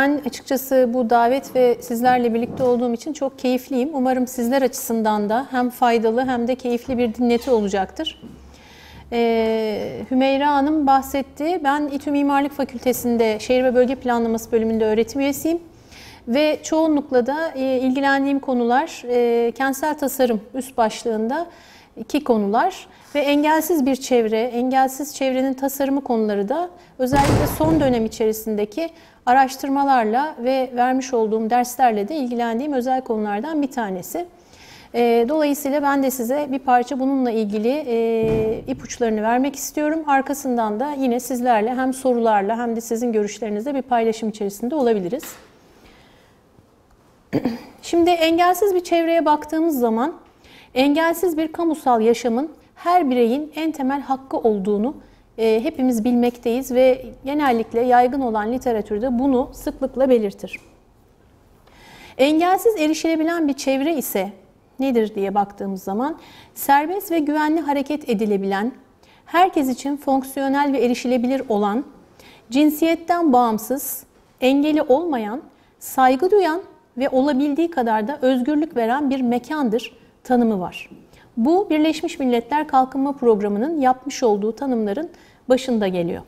Ben açıkçası bu davet ve sizlerle birlikte olduğum için çok keyifliyim. Umarım sizler açısından da hem faydalı hem de keyifli bir dinleti olacaktır. Ee, Hümeyra Hanım bahsetti. Ben İTÜ Mimarlık Fakültesi'nde Şehir ve Bölge Planlaması bölümünde öğretim üyesiyim. Ve çoğunlukla da e, ilgilendiğim konular e, kentsel tasarım üst başlığında iki konular ve engelsiz bir çevre, engelsiz çevrenin tasarımı konuları da özellikle son dönem içerisindeki araştırmalarla ve vermiş olduğum derslerle de ilgilendiğim özel konulardan bir tanesi. Ee, dolayısıyla ben de size bir parça bununla ilgili e, ipuçlarını vermek istiyorum. Arkasından da yine sizlerle hem sorularla hem de sizin görüşlerinizle bir paylaşım içerisinde olabiliriz. Şimdi engelsiz bir çevreye baktığımız zaman engelsiz bir kamusal yaşamın her bireyin en temel hakkı olduğunu e, hepimiz bilmekteyiz ve genellikle yaygın olan literatürde bunu sıklıkla belirtir. Engelsiz erişilebilen bir çevre ise nedir diye baktığımız zaman serbest ve güvenli hareket edilebilen, herkes için fonksiyonel ve erişilebilir olan, cinsiyetten bağımsız, engeli olmayan, saygı duyan ve olabildiği kadar da özgürlük veren bir mekandır tanımı var. Bu Birleşmiş Milletler Kalkınma Programı'nın yapmış olduğu tanımların başında geliyor.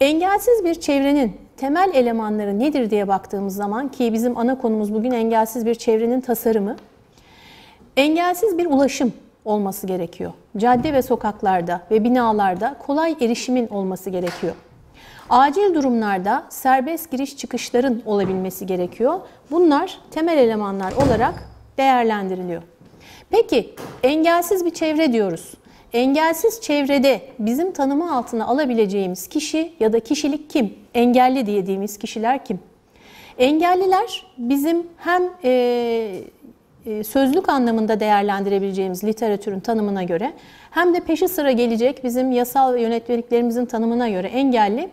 Engelsiz bir çevrenin temel elemanları nedir diye baktığımız zaman ki bizim ana konumuz bugün engelsiz bir çevrenin tasarımı. Engelsiz bir ulaşım olması gerekiyor. Cadde ve sokaklarda ve binalarda kolay erişimin olması gerekiyor. Acil durumlarda serbest giriş çıkışların olabilmesi gerekiyor. Bunlar temel elemanlar olarak değerlendiriliyor. Peki engelsiz bir çevre diyoruz. Engelsiz çevrede bizim tanımı altına alabileceğimiz kişi ya da kişilik kim? Engelli dediğimiz kişiler kim? Engelliler bizim hem e, e, sözlük anlamında değerlendirebileceğimiz literatürün tanımına göre hem de peşi sıra gelecek bizim yasal ve yönetmeliklerimizin tanımına göre engelli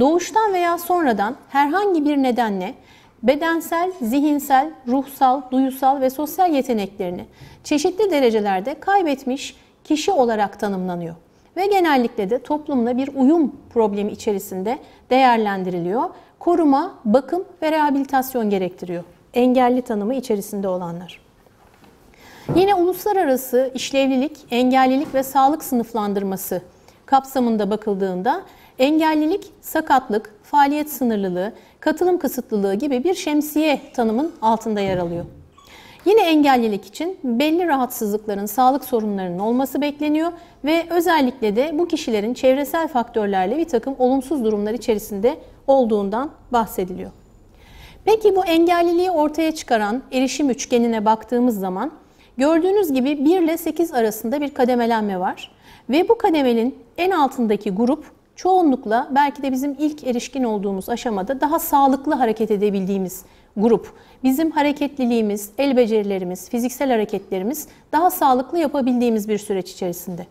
doğuştan veya sonradan herhangi bir nedenle bedensel, zihinsel, ruhsal, duyusal ve sosyal yeteneklerini çeşitli derecelerde kaybetmiş kişi olarak tanımlanıyor ve genellikle de toplumla bir uyum problemi içerisinde değerlendiriliyor. Koruma, bakım ve rehabilitasyon gerektiriyor. Engelli tanımı içerisinde olanlar. Yine uluslararası işlevlilik, engellilik ve sağlık sınıflandırması kapsamında bakıldığında engellilik, sakatlık, faaliyet sınırlılığı, katılım kısıtlılığı gibi bir şemsiye tanımın altında yer alıyor. Yine engellilik için belli rahatsızlıkların, sağlık sorunlarının olması bekleniyor ve özellikle de bu kişilerin çevresel faktörlerle bir takım olumsuz durumlar içerisinde olduğundan bahsediliyor. Peki bu engelliliği ortaya çıkaran erişim üçgenine baktığımız zaman gördüğünüz gibi 1 ile 8 arasında bir kademelenme var. Ve bu kademenin en altındaki grup çoğunlukla belki de bizim ilk erişkin olduğumuz aşamada daha sağlıklı hareket edebildiğimiz grup. Bizim hareketliliğimiz, el becerilerimiz, fiziksel hareketlerimiz daha sağlıklı yapabildiğimiz bir süreç içerisinde.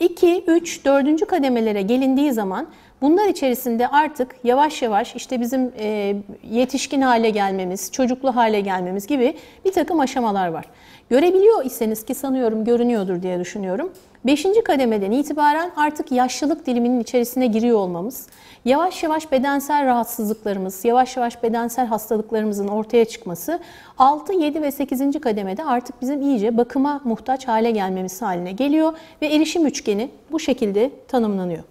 2, 3, 4. kademelere gelindiği zaman bunlar içerisinde artık yavaş yavaş işte bizim e, yetişkin hale gelmemiz, çocuklu hale gelmemiz gibi bir takım aşamalar var. Görebiliyor iseniz ki sanıyorum görünüyordur diye düşünüyorum. Beşinci kademeden itibaren artık yaşlılık diliminin içerisine giriyor olmamız, yavaş yavaş bedensel rahatsızlıklarımız, yavaş yavaş bedensel hastalıklarımızın ortaya çıkması 6, 7 ve 8. kademede artık bizim iyice bakıma muhtaç hale gelmemiz haline geliyor ve erişim üçgeni bu şekilde tanımlanıyor.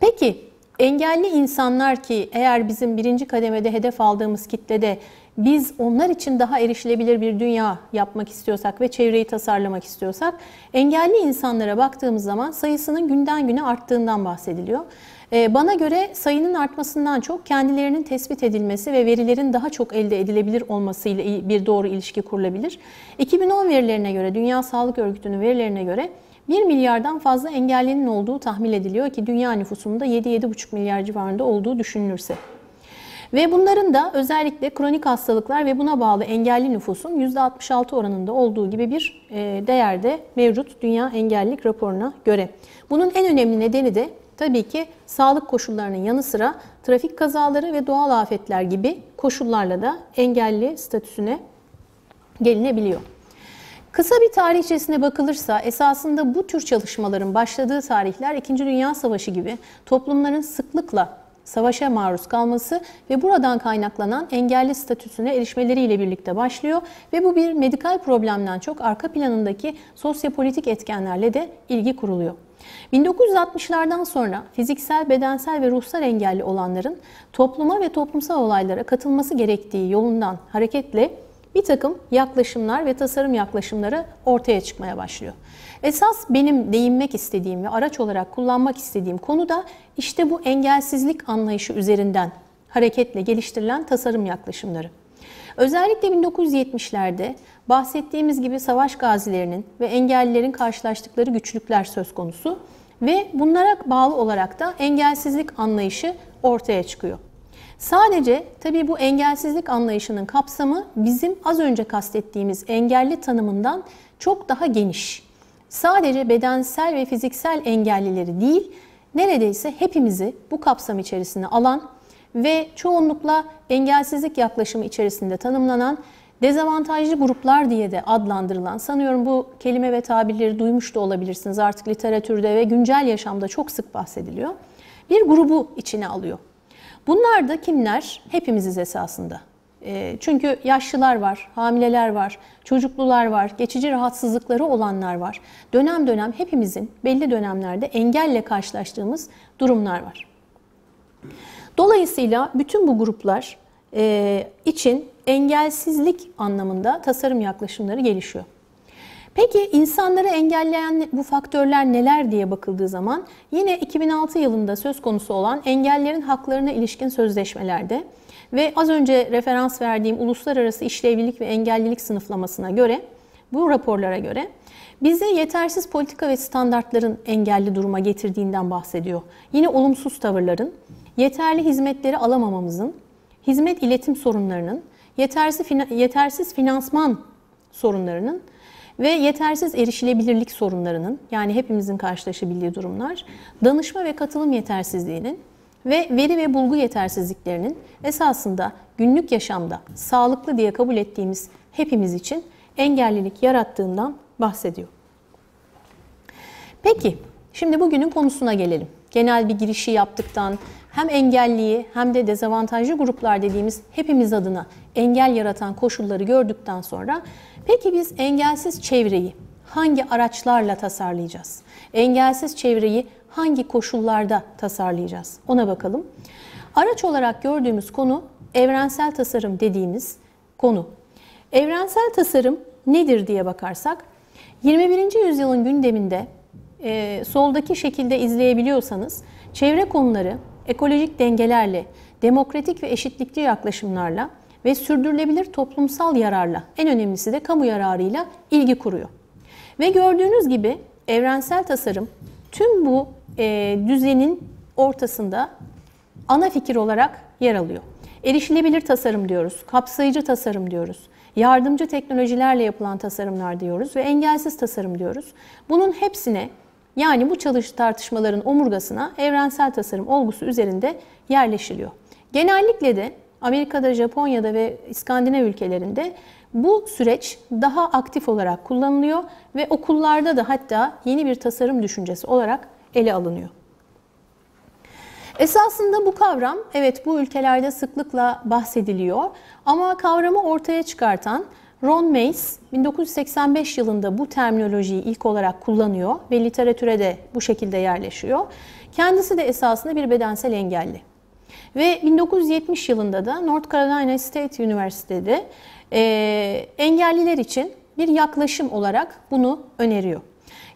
Peki engelli insanlar ki eğer bizim birinci kademede hedef aldığımız kitlede biz onlar için daha erişilebilir bir dünya yapmak istiyorsak ve çevreyi tasarlamak istiyorsak engelli insanlara baktığımız zaman sayısının günden güne arttığından bahsediliyor. Ee, bana göre sayının artmasından çok kendilerinin tespit edilmesi ve verilerin daha çok elde edilebilir olmasıyla bir doğru ilişki kurulabilir. 2010 verilerine göre, Dünya Sağlık Örgütü'nün verilerine göre 1 milyardan fazla engellinin olduğu tahmin ediliyor ki dünya nüfusunda 7-7,5 milyar civarında olduğu düşünülürse. Ve bunların da özellikle kronik hastalıklar ve buna bağlı engelli nüfusun %66 oranında olduğu gibi bir e, değerde mevcut Dünya Engellilik raporuna göre. Bunun en önemli nedeni de tabii ki sağlık koşullarının yanı sıra trafik kazaları ve doğal afetler gibi koşullarla da engelli statüsüne gelinebiliyor. Kısa bir tarihçesine bakılırsa esasında bu tür çalışmaların başladığı tarihler 2. Dünya Savaşı gibi toplumların sıklıkla savaşa maruz kalması ve buradan kaynaklanan engelli statüsüne erişmeleriyle birlikte başlıyor ve bu bir medikal problemden çok arka planındaki sosyopolitik etkenlerle de ilgi kuruluyor. 1960'lardan sonra fiziksel, bedensel ve ruhsal engelli olanların topluma ve toplumsal olaylara katılması gerektiği yolundan hareketle bir takım yaklaşımlar ve tasarım yaklaşımları ortaya çıkmaya başlıyor. Esas benim değinmek istediğim ve araç olarak kullanmak istediğim konu da işte bu engelsizlik anlayışı üzerinden hareketle geliştirilen tasarım yaklaşımları. Özellikle 1970'lerde bahsettiğimiz gibi savaş gazilerinin ve engellilerin karşılaştıkları güçlükler söz konusu ve bunlara bağlı olarak da engelsizlik anlayışı ortaya çıkıyor. Sadece tabii bu engelsizlik anlayışının kapsamı bizim az önce kastettiğimiz engelli tanımından çok daha geniş. Sadece bedensel ve fiziksel engellileri değil, neredeyse hepimizi bu kapsam içerisine alan ve çoğunlukla engelsizlik yaklaşımı içerisinde tanımlanan dezavantajlı gruplar diye de adlandırılan, sanıyorum bu kelime ve tabirleri duymuş da olabilirsiniz artık literatürde ve güncel yaşamda çok sık bahsediliyor. Bir grubu içine alıyor. Bunlar da kimler? Hepimiziz esasında. Ee, çünkü yaşlılar var, hamileler var, çocuklular var, geçici rahatsızlıkları olanlar var. Dönem dönem hepimizin belli dönemlerde engelle karşılaştığımız durumlar var. Dolayısıyla bütün bu gruplar e, için engelsizlik anlamında tasarım yaklaşımları gelişiyor. Peki insanları engelleyen bu faktörler neler diye bakıldığı zaman yine 2006 yılında söz konusu olan engellerin haklarına ilişkin sözleşmelerde ve az önce referans verdiğim uluslararası işlevlilik ve engellilik sınıflamasına göre bu raporlara göre bize yetersiz politika ve standartların engelli duruma getirdiğinden bahsediyor. Yine olumsuz tavırların, yeterli hizmetleri alamamamızın, hizmet iletim sorunlarının, yetersiz finansman sorunlarının ve yetersiz erişilebilirlik sorunlarının yani hepimizin karşılaşabildiği durumlar, danışma ve katılım yetersizliğinin ve veri ve bulgu yetersizliklerinin esasında günlük yaşamda sağlıklı diye kabul ettiğimiz hepimiz için engellilik yarattığından bahsediyor. Peki, şimdi bugünün konusuna gelelim. Genel bir girişi yaptıktan, hem engelliyi hem de dezavantajlı gruplar dediğimiz hepimiz adına engel yaratan koşulları gördükten sonra peki biz engelsiz çevreyi hangi araçlarla tasarlayacağız? Engelsiz çevreyi hangi koşullarda tasarlayacağız? Ona bakalım. Araç olarak gördüğümüz konu evrensel tasarım dediğimiz konu. Evrensel tasarım nedir diye bakarsak 21. yüzyılın gündeminde e, soldaki şekilde izleyebiliyorsanız çevre konuları ekolojik dengelerle, demokratik ve eşitlikçi yaklaşımlarla ve sürdürülebilir toplumsal yararla, en önemlisi de kamu yararıyla ilgi kuruyor. Ve gördüğünüz gibi evrensel tasarım tüm bu e, düzenin ortasında ana fikir olarak yer alıyor. Erişilebilir tasarım diyoruz, kapsayıcı tasarım diyoruz, yardımcı teknolojilerle yapılan tasarımlar diyoruz ve engelsiz tasarım diyoruz. Bunun hepsine yani bu çalış tartışmaların omurgasına evrensel tasarım olgusu üzerinde yerleşiliyor. Genellikle de Amerika'da, Japonya'da ve İskandinav ülkelerinde bu süreç daha aktif olarak kullanılıyor ve okullarda da hatta yeni bir tasarım düşüncesi olarak ele alınıyor. Esasında bu kavram evet bu ülkelerde sıklıkla bahsediliyor ama kavramı ortaya çıkartan Ron Mace 1985 yılında bu terminolojiyi ilk olarak kullanıyor ve literatüre de bu şekilde yerleşiyor. Kendisi de esasında bir bedensel engelli. Ve 1970 yılında da North Carolina State Üniversitesi'de e, engelliler için bir yaklaşım olarak bunu öneriyor.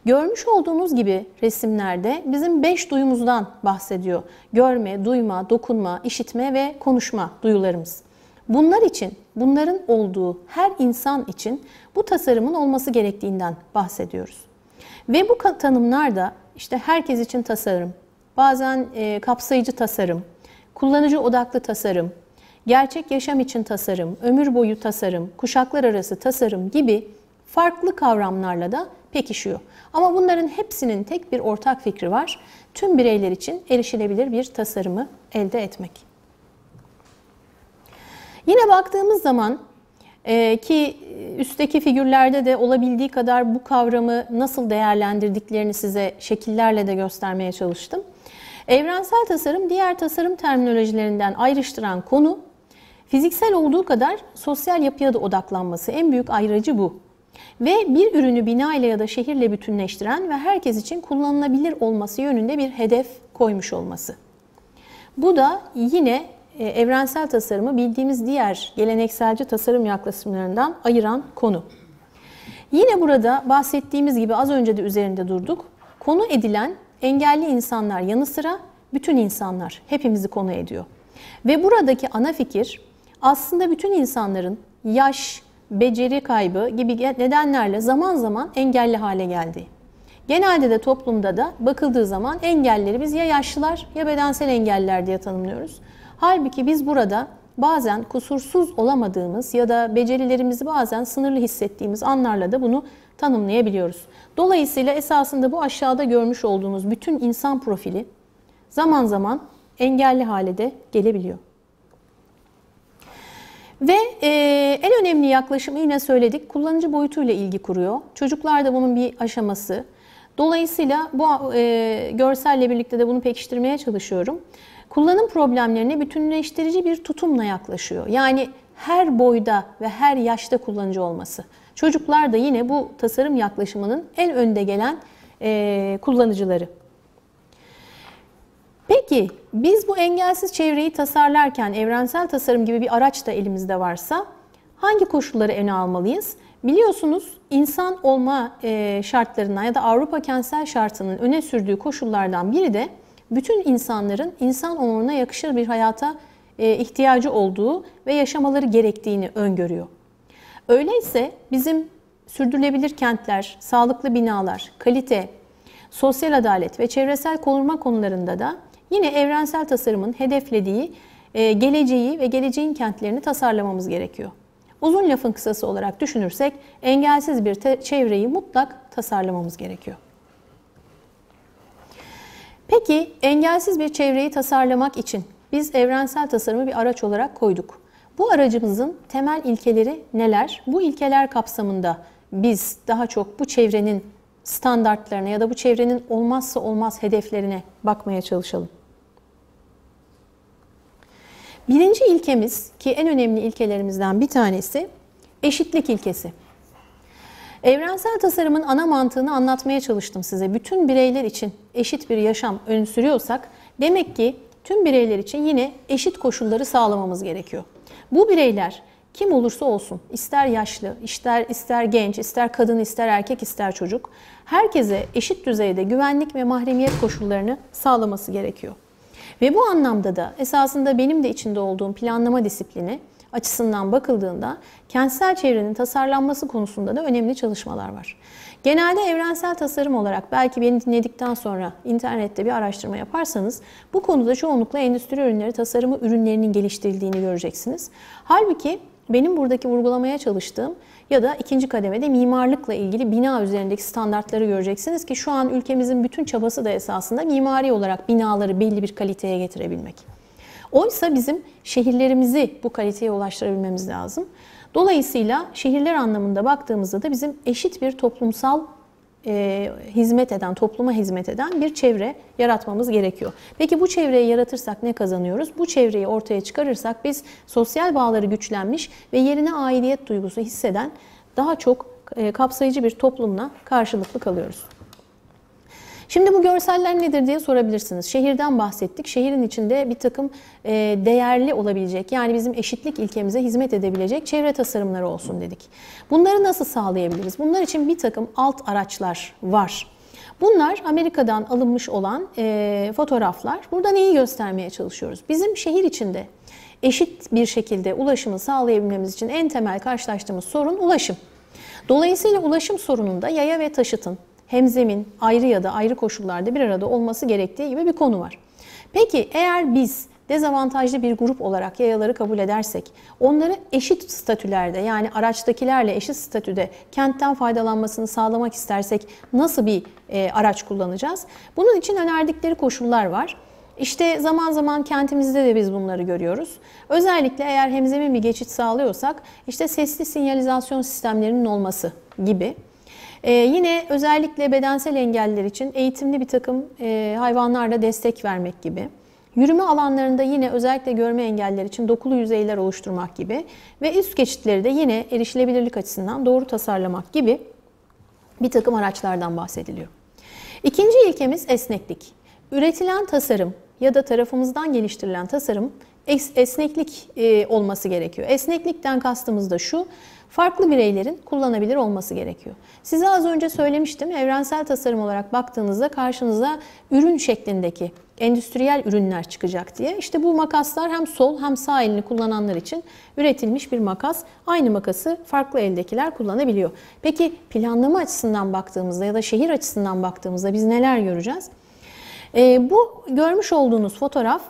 Görmüş olduğunuz gibi resimlerde bizim beş duyumuzdan bahsediyor. Görme, duyma, dokunma, işitme ve konuşma duyularımız. Bunlar için, bunların olduğu her insan için bu tasarımın olması gerektiğinden bahsediyoruz. Ve bu tanımlar da işte herkes için tasarım, bazen e, kapsayıcı tasarım, kullanıcı odaklı tasarım, gerçek yaşam için tasarım, ömür boyu tasarım, kuşaklar arası tasarım gibi farklı kavramlarla da pekişiyor. Ama bunların hepsinin tek bir ortak fikri var. Tüm bireyler için erişilebilir bir tasarımı elde etmek. Yine baktığımız zaman e, ki e, üstteki figürlerde de olabildiği kadar bu kavramı nasıl değerlendirdiklerini size şekillerle de göstermeye çalıştım. Evrensel tasarım diğer tasarım terminolojilerinden ayrıştıran konu fiziksel olduğu kadar sosyal yapıya da odaklanması. En büyük ayrıcı bu. Ve bir ürünü bina ile ya da şehirle bütünleştiren ve herkes için kullanılabilir olması yönünde bir hedef koymuş olması. Bu da yine e, evrensel tasarımı bildiğimiz diğer gelenekselci tasarım yaklaşımlarından ayıran konu. Yine burada bahsettiğimiz gibi az önce de üzerinde durduk. Konu edilen engelli insanlar yanı sıra bütün insanlar hepimizi konu ediyor. Ve buradaki ana fikir aslında bütün insanların yaş, beceri kaybı gibi nedenlerle zaman zaman engelli hale geldi. Genelde de toplumda da bakıldığı zaman engelleri biz ya yaşlılar ya bedensel engeller diye tanımlıyoruz. Halbuki biz burada bazen kusursuz olamadığımız ya da becerilerimizi bazen sınırlı hissettiğimiz anlarla da bunu tanımlayabiliyoruz. Dolayısıyla esasında bu aşağıda görmüş olduğumuz bütün insan profili zaman zaman engelli hale de gelebiliyor. Ve e, en önemli yaklaşımı yine söyledik. Kullanıcı boyutuyla ilgi kuruyor. Çocuklar da bunun bir aşaması. Dolayısıyla bu e, görselle birlikte de bunu pekiştirmeye çalışıyorum kullanım problemlerine bütünleştirici bir tutumla yaklaşıyor. Yani her boyda ve her yaşta kullanıcı olması. Çocuklar da yine bu tasarım yaklaşımının en önde gelen e, kullanıcıları. Peki biz bu engelsiz çevreyi tasarlarken evrensel tasarım gibi bir araç da elimizde varsa hangi koşulları ele almalıyız? Biliyorsunuz insan olma e, şartlarından ya da Avrupa kentsel şartının öne sürdüğü koşullardan biri de bütün insanların insan onuruna yakışır bir hayata e, ihtiyacı olduğu ve yaşamaları gerektiğini öngörüyor. Öyleyse bizim sürdürülebilir kentler, sağlıklı binalar, kalite, sosyal adalet ve çevresel koruma konularında da yine evrensel tasarımın hedeflediği e, geleceği ve geleceğin kentlerini tasarlamamız gerekiyor. Uzun lafın kısası olarak düşünürsek engelsiz bir çevreyi mutlak tasarlamamız gerekiyor. Peki engelsiz bir çevreyi tasarlamak için biz evrensel tasarımı bir araç olarak koyduk. Bu aracımızın temel ilkeleri neler? Bu ilkeler kapsamında biz daha çok bu çevrenin standartlarına ya da bu çevrenin olmazsa olmaz hedeflerine bakmaya çalışalım. Birinci ilkemiz ki en önemli ilkelerimizden bir tanesi eşitlik ilkesi. Evrensel tasarımın ana mantığını anlatmaya çalıştım size. Bütün bireyler için eşit bir yaşam ön sürüyorsak demek ki tüm bireyler için yine eşit koşulları sağlamamız gerekiyor. Bu bireyler kim olursa olsun, ister yaşlı, ister ister genç, ister kadın, ister erkek, ister çocuk, herkese eşit düzeyde güvenlik ve mahremiyet koşullarını sağlaması gerekiyor. Ve bu anlamda da esasında benim de içinde olduğum planlama disiplini açısından bakıldığında kentsel çevrenin tasarlanması konusunda da önemli çalışmalar var. Genelde evrensel tasarım olarak belki beni dinledikten sonra internette bir araştırma yaparsanız bu konuda çoğunlukla endüstri ürünleri tasarımı ürünlerinin geliştirildiğini göreceksiniz. Halbuki benim buradaki vurgulamaya çalıştığım ya da ikinci kademede mimarlıkla ilgili bina üzerindeki standartları göreceksiniz ki şu an ülkemizin bütün çabası da esasında mimari olarak binaları belli bir kaliteye getirebilmek. Oysa bizim şehirlerimizi bu kaliteye ulaştırabilmemiz lazım. Dolayısıyla şehirler anlamında baktığımızda da bizim eşit bir toplumsal e, hizmet eden, topluma hizmet eden bir çevre yaratmamız gerekiyor. Peki bu çevreyi yaratırsak ne kazanıyoruz? Bu çevreyi ortaya çıkarırsak biz sosyal bağları güçlenmiş ve yerine aidiyet duygusu hisseden daha çok e, kapsayıcı bir toplumla karşılıklı kalıyoruz. Şimdi bu görseller nedir diye sorabilirsiniz. Şehirden bahsettik. Şehrin içinde bir takım e, değerli olabilecek yani bizim eşitlik ilkemize hizmet edebilecek çevre tasarımları olsun dedik. Bunları nasıl sağlayabiliriz? Bunlar için bir takım alt araçlar var. Bunlar Amerika'dan alınmış olan e, fotoğraflar. Burada neyi göstermeye çalışıyoruz? Bizim şehir içinde eşit bir şekilde ulaşımı sağlayabilmemiz için en temel karşılaştığımız sorun ulaşım. Dolayısıyla ulaşım sorununda yaya ve taşıtın hem zemin ayrı ya da ayrı koşullarda bir arada olması gerektiği gibi bir konu var. Peki eğer biz dezavantajlı bir grup olarak yayaları kabul edersek, onları eşit statülerde yani araçtakilerle eşit statüde kentten faydalanmasını sağlamak istersek nasıl bir e, araç kullanacağız? Bunun için önerdikleri koşullar var. İşte zaman zaman kentimizde de biz bunları görüyoruz. Özellikle eğer hemzemin bir geçit sağlıyorsak işte sesli sinyalizasyon sistemlerinin olması gibi. Ee, yine özellikle bedensel engeller için eğitimli bir takım e, hayvanlarla destek vermek gibi. Yürüme alanlarında yine özellikle görme engeller için dokulu yüzeyler oluşturmak gibi ve üst geçitleri de yine erişilebilirlik açısından doğru tasarlamak gibi bir takım araçlardan bahsediliyor. İkinci ilkemiz esneklik. Üretilen tasarım ya da tarafımızdan geliştirilen tasarım esneklik e, olması gerekiyor. Esneklikten kastımız da şu, farklı bireylerin kullanabilir olması gerekiyor. Size az önce söylemiştim evrensel tasarım olarak baktığınızda karşınıza ürün şeklindeki endüstriyel ürünler çıkacak diye. İşte bu makaslar hem sol hem sağ elini kullananlar için üretilmiş bir makas. Aynı makası farklı eldekiler kullanabiliyor. Peki planlama açısından baktığımızda ya da şehir açısından baktığımızda biz neler göreceğiz? E, bu görmüş olduğunuz fotoğraf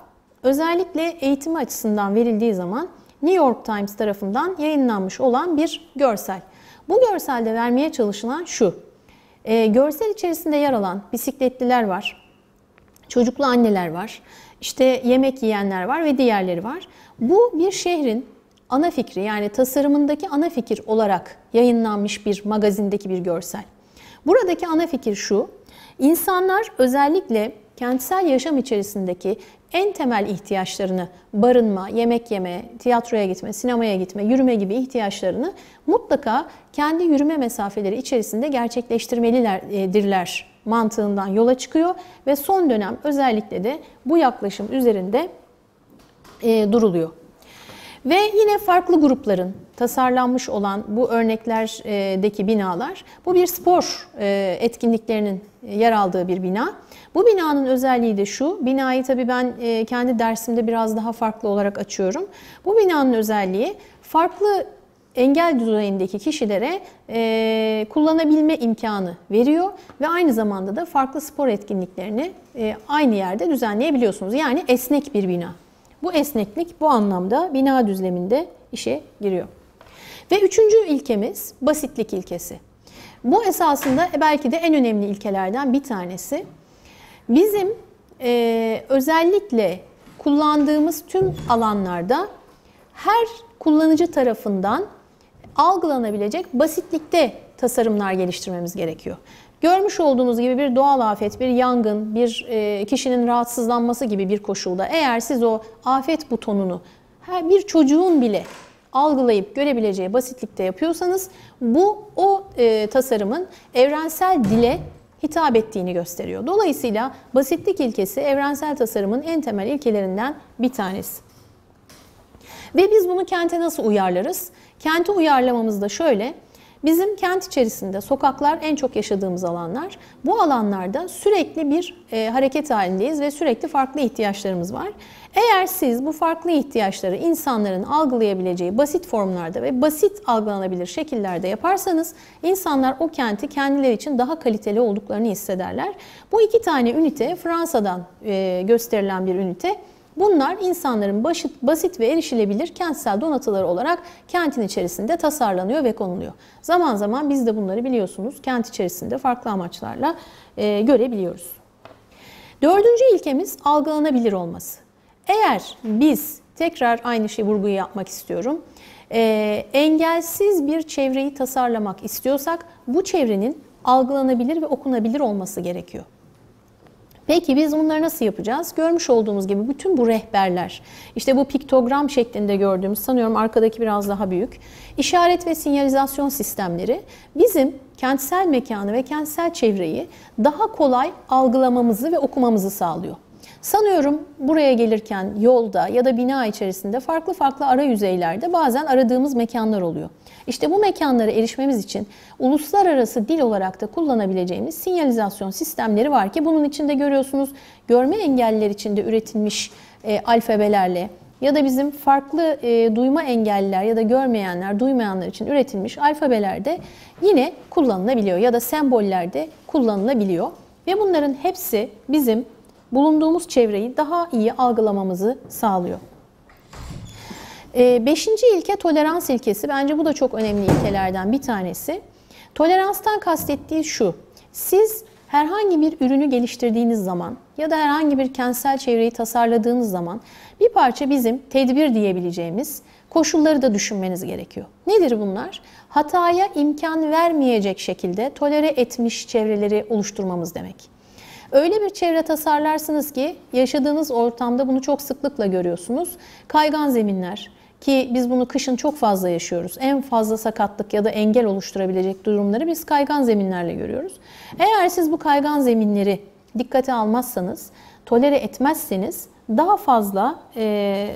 özellikle eğitimi açısından verildiği zaman New York Times tarafından yayınlanmış olan bir görsel. Bu görselde vermeye çalışılan şu. E, görsel içerisinde yer alan bisikletliler var. Çocuklu anneler var. işte yemek yiyenler var ve diğerleri var. Bu bir şehrin ana fikri yani tasarımındaki ana fikir olarak yayınlanmış bir magazindeki bir görsel. Buradaki ana fikir şu. İnsanlar özellikle kentsel yaşam içerisindeki en temel ihtiyaçlarını barınma, yemek yeme, tiyatroya gitme, sinemaya gitme, yürüme gibi ihtiyaçlarını mutlaka kendi yürüme mesafeleri içerisinde gerçekleştirmelidirler e, mantığından yola çıkıyor ve son dönem özellikle de bu yaklaşım üzerinde e, duruluyor. Ve yine farklı grupların tasarlanmış olan bu örneklerdeki binalar bu bir spor e, etkinliklerinin yer aldığı bir bina. Bu binanın özelliği de şu, binayı tabii ben e, kendi dersimde biraz daha farklı olarak açıyorum. Bu binanın özelliği farklı engel düzeyindeki kişilere e, kullanabilme imkanı veriyor ve aynı zamanda da farklı spor etkinliklerini e, aynı yerde düzenleyebiliyorsunuz. Yani esnek bir bina. Bu esneklik bu anlamda bina düzleminde işe giriyor. Ve üçüncü ilkemiz basitlik ilkesi. Bu esasında e, belki de en önemli ilkelerden bir tanesi. Bizim e, özellikle kullandığımız tüm alanlarda her kullanıcı tarafından algılanabilecek basitlikte tasarımlar geliştirmemiz gerekiyor. Görmüş olduğunuz gibi bir doğal afet, bir yangın, bir e, kişinin rahatsızlanması gibi bir koşulda eğer siz o afet butonunu her bir çocuğun bile algılayıp görebileceği basitlikte yapıyorsanız bu o e, tasarımın evrensel dile hitap ettiğini gösteriyor. Dolayısıyla basitlik ilkesi evrensel tasarımın en temel ilkelerinden bir tanesi. Ve biz bunu kente nasıl uyarlarız? Kenti uyarlamamız da şöyle. Bizim kent içerisinde sokaklar en çok yaşadığımız alanlar. Bu alanlarda sürekli bir e, hareket halindeyiz ve sürekli farklı ihtiyaçlarımız var. Eğer siz bu farklı ihtiyaçları insanların algılayabileceği basit formlarda ve basit algılanabilir şekillerde yaparsanız insanlar o kenti kendileri için daha kaliteli olduklarını hissederler. Bu iki tane ünite Fransa'dan e, gösterilen bir ünite Bunlar insanların basit, basit ve erişilebilir kentsel donatıları olarak kentin içerisinde tasarlanıyor ve konuluyor. Zaman zaman biz de bunları biliyorsunuz kent içerisinde farklı amaçlarla e, görebiliyoruz. Dördüncü ilkemiz algılanabilir olması. Eğer biz tekrar aynı şey vurguyu yapmak istiyorum. E, engelsiz bir çevreyi tasarlamak istiyorsak bu çevrenin algılanabilir ve okunabilir olması gerekiyor. Peki biz bunları nasıl yapacağız? Görmüş olduğumuz gibi bütün bu rehberler, işte bu piktogram şeklinde gördüğümüz, sanıyorum arkadaki biraz daha büyük, işaret ve sinyalizasyon sistemleri bizim kentsel mekanı ve kentsel çevreyi daha kolay algılamamızı ve okumamızı sağlıyor. Sanıyorum buraya gelirken yolda ya da bina içerisinde farklı farklı ara yüzeylerde bazen aradığımız mekanlar oluyor. İşte bu mekanlara erişmemiz için uluslararası dil olarak da kullanabileceğimiz sinyalizasyon sistemleri var ki bunun içinde görüyorsunuz görme engelliler içinde üretilmiş e, alfabelerle ya da bizim farklı e, duyma engelliler ya da görmeyenler, duymayanlar için üretilmiş alfabelerde yine kullanılabiliyor ya da sembollerde kullanılabiliyor. Ve bunların hepsi bizim bulunduğumuz çevreyi daha iyi algılamamızı sağlıyor. E, beşinci ilke tolerans ilkesi. Bence bu da çok önemli ilkelerden bir tanesi. Toleranstan kastettiği şu. Siz herhangi bir ürünü geliştirdiğiniz zaman ya da herhangi bir kentsel çevreyi tasarladığınız zaman bir parça bizim tedbir diyebileceğimiz koşulları da düşünmeniz gerekiyor. Nedir bunlar? Hataya imkan vermeyecek şekilde tolere etmiş çevreleri oluşturmamız demek. Öyle bir çevre tasarlarsınız ki yaşadığınız ortamda bunu çok sıklıkla görüyorsunuz. Kaygan zeminler, ki biz bunu kışın çok fazla yaşıyoruz. En fazla sakatlık ya da engel oluşturabilecek durumları biz kaygan zeminlerle görüyoruz. Eğer siz bu kaygan zeminleri dikkate almazsanız, tolere etmezseniz daha fazla e,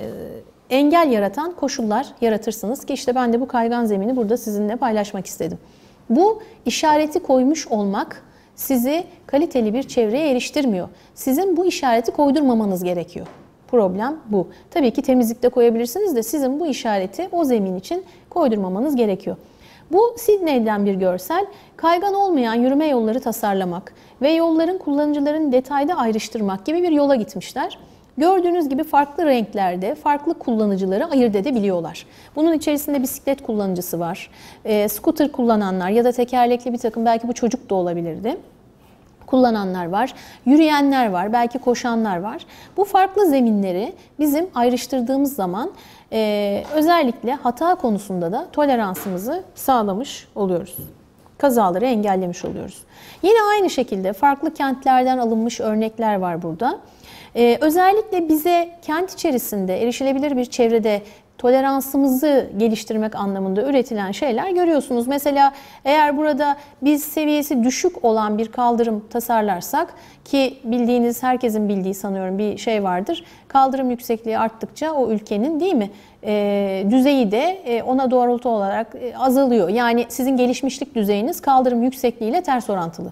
engel yaratan koşullar yaratırsınız ki işte ben de bu kaygan zemini burada sizinle paylaşmak istedim. Bu işareti koymuş olmak sizi kaliteli bir çevreye eriştirmiyor. Sizin bu işareti koydurmamanız gerekiyor. Problem bu. Tabii ki temizlikte koyabilirsiniz de sizin bu işareti o zemin için koydurmamanız gerekiyor. Bu Sidney'den bir görsel, kaygan olmayan yürüme yolları tasarlamak ve yolların kullanıcıların detayda ayrıştırmak gibi bir yola gitmişler. Gördüğünüz gibi farklı renklerde farklı kullanıcıları ayırt edebiliyorlar. Bunun içerisinde bisiklet kullanıcısı var, e, scooter kullananlar ya da tekerlekli bir takım belki bu çocuk da olabilirdi kullananlar var, yürüyenler var, belki koşanlar var. Bu farklı zeminleri bizim ayrıştırdığımız zaman e, özellikle hata konusunda da toleransımızı sağlamış oluyoruz kazaları engellemiş oluyoruz. Yine aynı şekilde farklı kentlerden alınmış örnekler var burada. Ee, özellikle bize kent içerisinde erişilebilir bir çevrede toleransımızı geliştirmek anlamında üretilen şeyler görüyorsunuz. Mesela eğer burada biz seviyesi düşük olan bir kaldırım tasarlarsak ki bildiğiniz herkesin bildiği sanıyorum bir şey vardır. Kaldırım yüksekliği arttıkça o ülkenin değil mi e, düzeyi de e, ona doğrultu olarak e, azalıyor. Yani sizin gelişmişlik düzeyiniz kaldırım yüksekliğiyle ters orantılı.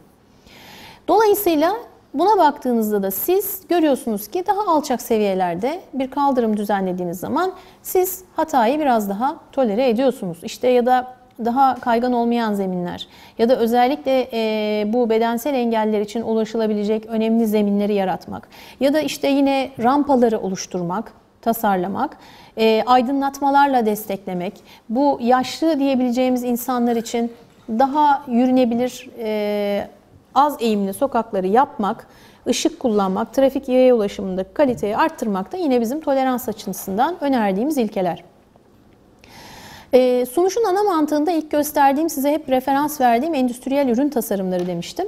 Dolayısıyla Buna baktığınızda da siz görüyorsunuz ki daha alçak seviyelerde bir kaldırım düzenlediğiniz zaman siz hatayı biraz daha tolere ediyorsunuz. İşte ya da daha kaygan olmayan zeminler ya da özellikle e, bu bedensel engeller için ulaşılabilecek önemli zeminleri yaratmak ya da işte yine rampaları oluşturmak, tasarlamak, e, aydınlatmalarla desteklemek, bu yaşlı diyebileceğimiz insanlar için daha yürünebilir e, az eğimli sokakları yapmak, ışık kullanmak, trafik yaya ulaşımında kaliteyi arttırmak da yine bizim tolerans açısından önerdiğimiz ilkeler. E, sunuşun ana mantığında ilk gösterdiğim, size hep referans verdiğim endüstriyel ürün tasarımları demiştim.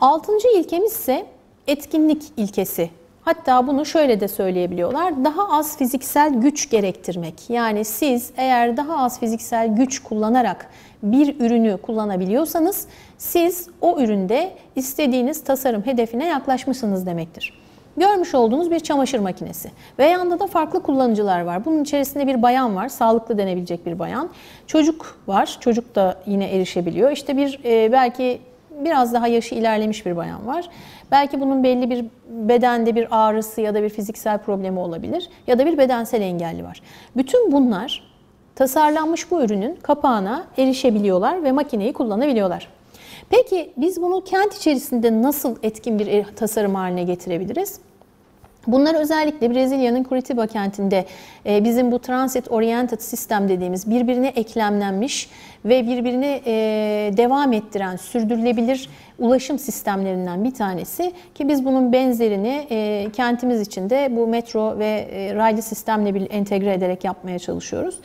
Altıncı ilkemiz ise etkinlik ilkesi. Hatta bunu şöyle de söyleyebiliyorlar. Daha az fiziksel güç gerektirmek. Yani siz eğer daha az fiziksel güç kullanarak bir ürünü kullanabiliyorsanız siz o üründe istediğiniz tasarım hedefine yaklaşmışsınız demektir. Görmüş olduğunuz bir çamaşır makinesi ve yanında da farklı kullanıcılar var. Bunun içerisinde bir bayan var, sağlıklı denebilecek bir bayan. Çocuk var, çocuk da yine erişebiliyor. İşte bir e, belki biraz daha yaşı ilerlemiş bir bayan var. Belki bunun belli bir bedende bir ağrısı ya da bir fiziksel problemi olabilir ya da bir bedensel engelli var. Bütün bunlar tasarlanmış bu ürünün kapağına erişebiliyorlar ve makineyi kullanabiliyorlar. Peki biz bunu kent içerisinde nasıl etkin bir e, tasarım haline getirebiliriz? Bunlar özellikle Brezilya'nın Curitiba kentinde e, bizim bu transit oriented sistem dediğimiz birbirine eklemlenmiş ve birbirini e, devam ettiren sürdürülebilir ulaşım sistemlerinden bir tanesi ki biz bunun benzerini kentimiz içinde bu metro ve raylı sistemle bir entegre ederek yapmaya çalışıyoruz.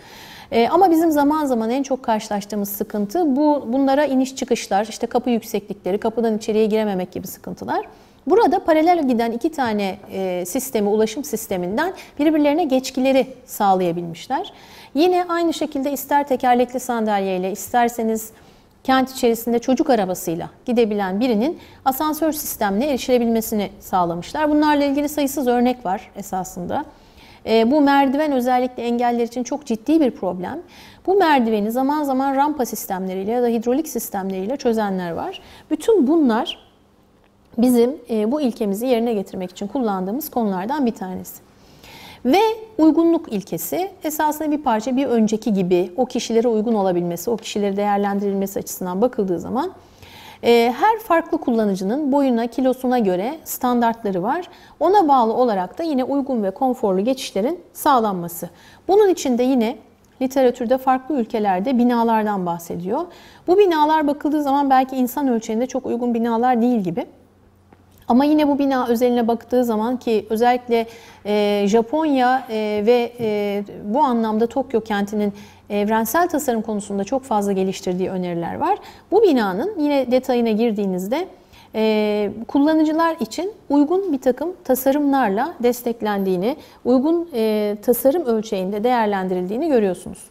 E, ama bizim zaman zaman en çok karşılaştığımız sıkıntı bu bunlara iniş çıkışlar, işte kapı yükseklikleri, kapıdan içeriye girememek gibi sıkıntılar. Burada paralel giden iki tane e, sistemi, ulaşım sisteminden birbirlerine geçkileri sağlayabilmişler. Yine aynı şekilde ister tekerlekli sandalyeyle, isterseniz kent içerisinde çocuk arabasıyla gidebilen birinin asansör sistemine erişilebilmesini sağlamışlar. Bunlarla ilgili sayısız örnek var esasında. Ee, bu merdiven özellikle engeller için çok ciddi bir problem. Bu merdiveni zaman zaman rampa sistemleriyle ya da hidrolik sistemleriyle çözenler var. Bütün bunlar bizim e, bu ilkemizi yerine getirmek için kullandığımız konulardan bir tanesi. Ve uygunluk ilkesi esasında bir parça bir önceki gibi o kişilere uygun olabilmesi, o kişileri değerlendirilmesi açısından bakıldığı zaman ee, her farklı kullanıcının boyuna, kilosuna göre standartları var. Ona bağlı olarak da yine uygun ve konforlu geçişlerin sağlanması. Bunun için de yine literatürde farklı ülkelerde binalardan bahsediyor. Bu binalar bakıldığı zaman belki insan ölçeğinde çok uygun binalar değil gibi. Ama yine bu bina özeline baktığı zaman ki özellikle e, Japonya e, ve e, bu anlamda Tokyo kentinin evrensel tasarım konusunda çok fazla geliştirdiği öneriler var. Bu binanın yine detayına girdiğinizde e, kullanıcılar için uygun bir takım tasarımlarla desteklendiğini, uygun e, tasarım ölçeğinde değerlendirildiğini görüyorsunuz.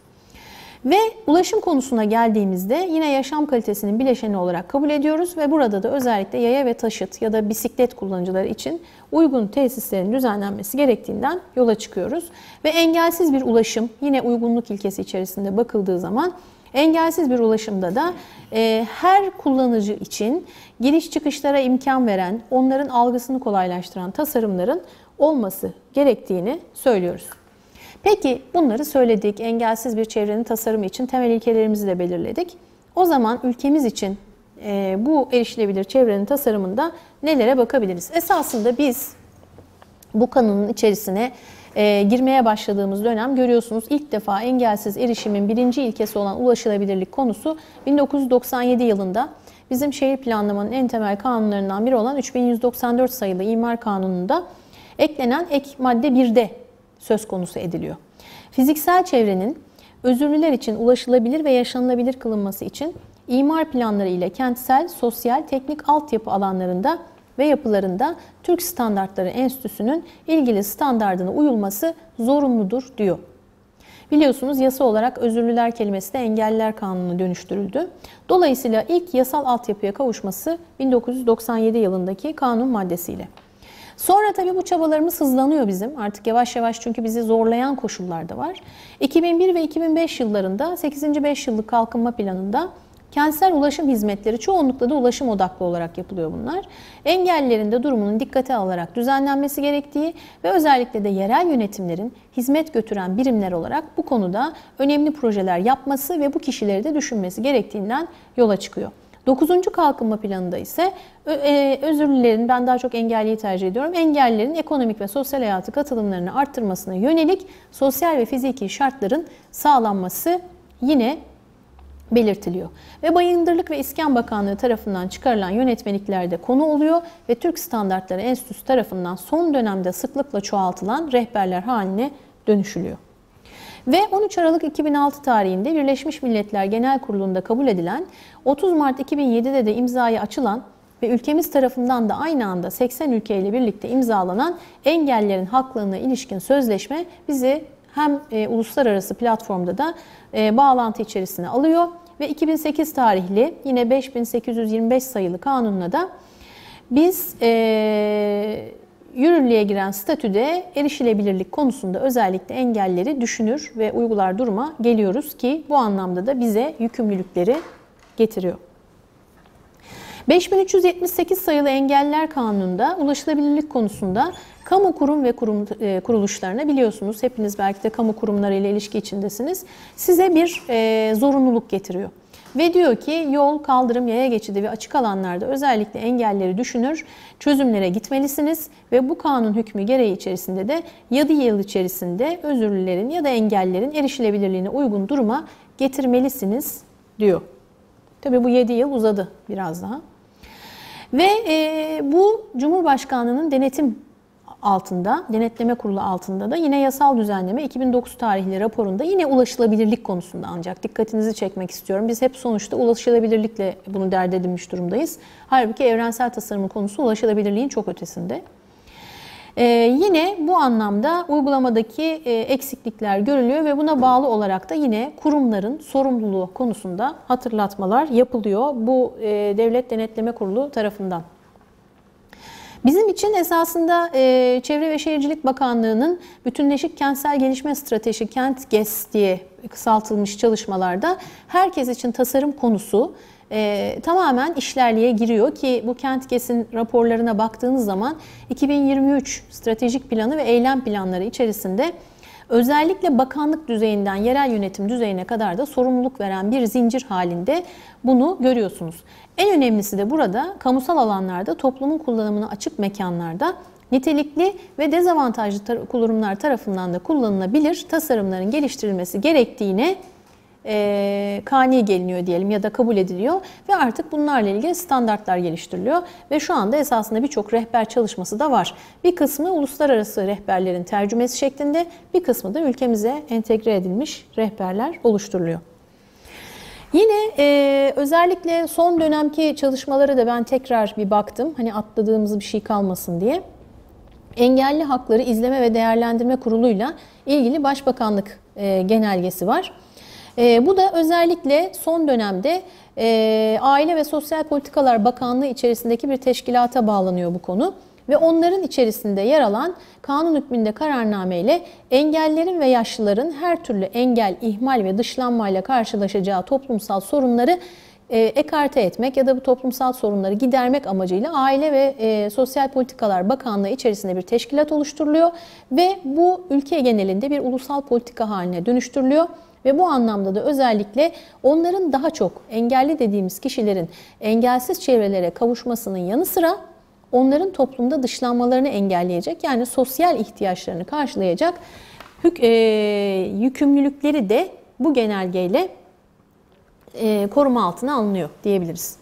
Ve ulaşım konusuna geldiğimizde yine yaşam kalitesinin bileşeni olarak kabul ediyoruz ve burada da özellikle yaya ve taşıt ya da bisiklet kullanıcıları için uygun tesislerin düzenlenmesi gerektiğinden yola çıkıyoruz. Ve engelsiz bir ulaşım yine uygunluk ilkesi içerisinde bakıldığı zaman Engelsiz bir ulaşımda da e, her kullanıcı için giriş çıkışlara imkan veren, onların algısını kolaylaştıran tasarımların olması gerektiğini söylüyoruz. Peki bunları söyledik. Engelsiz bir çevrenin tasarımı için temel ilkelerimizi de belirledik. O zaman ülkemiz için e, bu erişilebilir çevrenin tasarımında nelere bakabiliriz? Esasında biz bu kanunun içerisine e, girmeye başladığımız dönem görüyorsunuz ilk defa engelsiz erişimin birinci ilkesi olan ulaşılabilirlik konusu 1997 yılında bizim şehir planlamanın en temel kanunlarından biri olan 3194 sayılı imar kanununda eklenen ek madde 1'de söz konusu ediliyor. Fiziksel çevrenin özürlüler için ulaşılabilir ve yaşanılabilir kılınması için imar planları ile kentsel, sosyal, teknik altyapı alanlarında ve yapılarında Türk Standartları Enstitüsü'nün ilgili standardına uyulması zorunludur diyor. Biliyorsunuz yasa olarak özürlüler kelimesi de engelliler kanunu dönüştürüldü. Dolayısıyla ilk yasal altyapıya kavuşması 1997 yılındaki kanun maddesiyle. Sonra tabii bu çabalarımız hızlanıyor bizim. Artık yavaş yavaş çünkü bizi zorlayan koşullar da var. 2001 ve 2005 yıllarında 8. 5 yıllık kalkınma planında Kentsel ulaşım hizmetleri çoğunlukla da ulaşım odaklı olarak yapılıyor bunlar. Engellerinde durumunun dikkate alarak düzenlenmesi gerektiği ve özellikle de yerel yönetimlerin hizmet götüren birimler olarak bu konuda önemli projeler yapması ve bu kişileri de düşünmesi gerektiğinden yola çıkıyor. Dokuzuncu kalkınma planında ise e, özürlülerin, ben daha çok engelliyi tercih ediyorum, engellilerin ekonomik ve sosyal hayatı katılımlarını arttırmasına yönelik sosyal ve fiziki şartların sağlanması yine belirtiliyor. Ve Bayındırlık ve İskan Bakanlığı tarafından çıkarılan yönetmeliklerde konu oluyor ve Türk Standartları Enstitüsü tarafından son dönemde sıklıkla çoğaltılan rehberler haline dönüşülüyor. Ve 13 Aralık 2006 tarihinde Birleşmiş Milletler Genel Kurulu'nda kabul edilen, 30 Mart 2007'de de imzayı açılan ve ülkemiz tarafından da aynı anda 80 ülkeyle birlikte imzalanan engellerin haklarına ilişkin sözleşme bizi hem e, uluslararası platformda da e, bağlantı içerisine alıyor ve 2008 tarihli yine 5825 sayılı kanunla da biz e, yürürlüğe giren statüde erişilebilirlik konusunda özellikle engelleri düşünür ve uygular duruma geliyoruz ki bu anlamda da bize yükümlülükleri getiriyor. 5378 sayılı Engeller Kanunu'nda ulaşılabilirlik konusunda kamu kurum ve kurum e, kuruluşlarına biliyorsunuz hepiniz belki de kamu kurumlarıyla ile ilişki içindesiniz. Size bir e, zorunluluk getiriyor. Ve diyor ki yol, kaldırım, yaya geçidi ve açık alanlarda özellikle engelleri düşünür, çözümlere gitmelisiniz ve bu kanun hükmü gereği içerisinde de 7 yıl içerisinde özürlülerin ya da engellerin erişilebilirliğine uygun duruma getirmelisiniz diyor. Tabi bu 7 yıl uzadı biraz daha. Ve e, bu Cumhurbaşkanlığının denetim altında, denetleme kurulu altında da yine yasal düzenleme 2009 tarihli raporunda yine ulaşılabilirlik konusunda ancak dikkatinizi çekmek istiyorum. Biz hep sonuçta ulaşılabilirlikle bunu dert edinmiş durumdayız. Halbuki evrensel tasarımın konusu ulaşılabilirliğin çok ötesinde. Ee, yine bu anlamda uygulamadaki e, eksiklikler görülüyor ve buna bağlı olarak da yine kurumların sorumluluğu konusunda hatırlatmalar yapılıyor bu e, Devlet Denetleme Kurulu tarafından. Bizim için esasında e, Çevre ve Şehircilik Bakanlığı'nın bütünleşik kentsel gelişme strateji kent GES diye kısaltılmış çalışmalarda herkes için tasarım konusu e, tamamen işlerliğe giriyor ki bu kent GES'in raporlarına baktığınız zaman 2023 stratejik planı ve eylem planları içerisinde Özellikle bakanlık düzeyinden yerel yönetim düzeyine kadar da sorumluluk veren bir zincir halinde bunu görüyorsunuz. En önemlisi de burada kamusal alanlarda toplumun kullanımına açık mekanlarda nitelikli ve dezavantajlı tar- kurumlar tarafından da kullanılabilir tasarımların geliştirilmesi gerektiğine e, kani geliniyor diyelim ya da kabul ediliyor ve artık bunlarla ilgili standartlar geliştiriliyor ve şu anda esasında birçok rehber çalışması da var. Bir kısmı uluslararası rehberlerin tercümesi şeklinde bir kısmı da ülkemize entegre edilmiş rehberler oluşturuluyor. Yine e, özellikle son dönemki çalışmalara da ben tekrar bir baktım. Hani atladığımız bir şey kalmasın diye. Engelli Hakları İzleme ve Değerlendirme Kurulu'yla ilgili Başbakanlık e, genelgesi var. E, bu da özellikle son dönemde e, Aile ve Sosyal Politikalar Bakanlığı içerisindeki bir teşkilata bağlanıyor bu konu ve onların içerisinde yer alan kanun hükmünde kararname ile engellerin ve yaşlıların her türlü engel, ihmal ve dışlanmayla karşılaşacağı toplumsal sorunları e, ekarte etmek ya da bu toplumsal sorunları gidermek amacıyla Aile ve e, Sosyal Politikalar Bakanlığı içerisinde bir teşkilat oluşturuluyor ve bu ülke genelinde bir ulusal politika haline dönüştürülüyor. Ve bu anlamda da özellikle onların daha çok engelli dediğimiz kişilerin engelsiz çevrelere kavuşmasının yanı sıra onların toplumda dışlanmalarını engelleyecek yani sosyal ihtiyaçlarını karşılayacak hük- e- yükümlülükleri de bu genelgeyle e- koruma altına alınıyor diyebiliriz.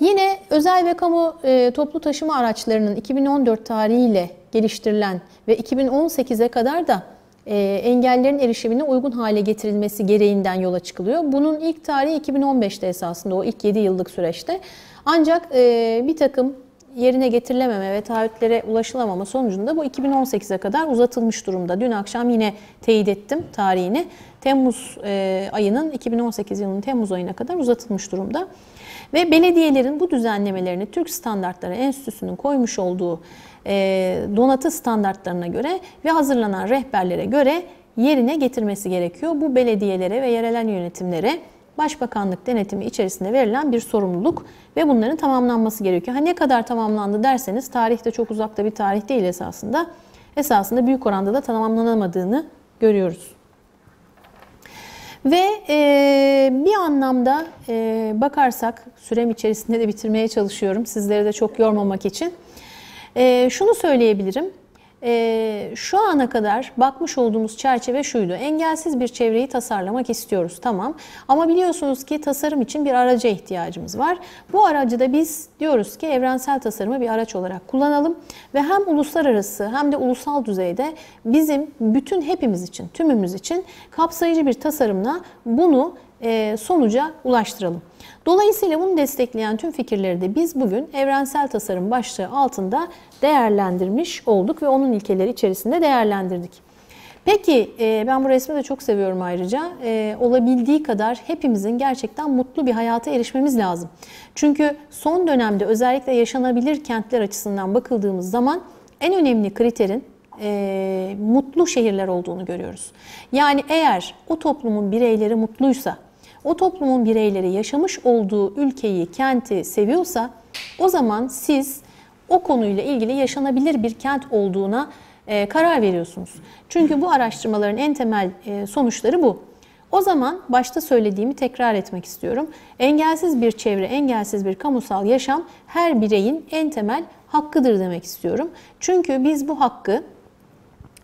Yine özel ve kamu e, toplu taşıma araçlarının 2014 tarihiyle geliştirilen ve 2018'e kadar da e, engellerin erişimine uygun hale getirilmesi gereğinden yola çıkılıyor. Bunun ilk tarihi 2015'te esasında o ilk 7 yıllık süreçte. Ancak e, bir takım yerine getirilememe ve taahhütlere ulaşılamama sonucunda bu 2018'e kadar uzatılmış durumda. Dün akşam yine teyit ettim tarihini. Temmuz e, ayının 2018 yılının Temmuz ayına kadar uzatılmış durumda. Ve belediyelerin bu düzenlemelerini Türk Standartları Enstitüsü'nün koymuş olduğu e, donatı standartlarına göre ve hazırlanan rehberlere göre yerine getirmesi gerekiyor. Bu belediyelere ve yerel yönetimlere başbakanlık denetimi içerisinde verilen bir sorumluluk ve bunların tamamlanması gerekiyor. Ha ne kadar tamamlandı derseniz tarihte çok uzakta bir tarih değil esasında. Esasında büyük oranda da tamamlanamadığını görüyoruz. Ve e, bir anlamda e, bakarsak sürem içerisinde de bitirmeye çalışıyorum sizleri de çok yormamak için. E, şunu söyleyebilirim. E, şu ana kadar bakmış olduğumuz çerçeve şuydu. Engelsiz bir çevreyi tasarlamak istiyoruz tamam. Ama biliyorsunuz ki tasarım için bir araca ihtiyacımız var. Bu aracı da biz diyoruz ki evrensel tasarımı bir araç olarak kullanalım. Ve hem uluslararası hem de ulusal düzeyde bizim bütün hepimiz için, tümümüz için kapsayıcı bir tasarımla bunu e, sonuca ulaştıralım. Dolayısıyla bunu destekleyen tüm fikirleri de biz bugün evrensel tasarım başlığı altında değerlendirmiş olduk ve onun ilkeleri içerisinde değerlendirdik. Peki e, ben bu resmi de çok seviyorum ayrıca. E, olabildiği kadar hepimizin gerçekten mutlu bir hayata erişmemiz lazım. Çünkü son dönemde özellikle yaşanabilir kentler açısından bakıldığımız zaman en önemli kriterin e, mutlu şehirler olduğunu görüyoruz. Yani eğer o toplumun bireyleri mutluysa, o toplumun bireyleri yaşamış olduğu ülkeyi, kenti seviyorsa o zaman siz o konuyla ilgili yaşanabilir bir kent olduğuna e, karar veriyorsunuz. Çünkü bu araştırmaların en temel e, sonuçları bu. O zaman başta söylediğimi tekrar etmek istiyorum. Engelsiz bir çevre, engelsiz bir kamusal yaşam her bireyin en temel hakkıdır demek istiyorum. Çünkü biz bu hakkı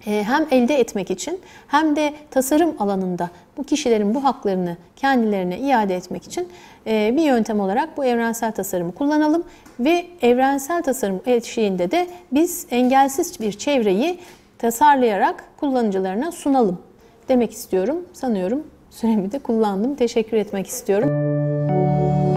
ee, hem elde etmek için hem de tasarım alanında bu kişilerin bu haklarını kendilerine iade etmek için e, bir yöntem olarak bu evrensel tasarımı kullanalım ve evrensel tasarım eşliğinde de biz engelsiz bir çevreyi tasarlayarak kullanıcılarına sunalım demek istiyorum. Sanıyorum süremi de kullandım. Teşekkür etmek istiyorum. Müzik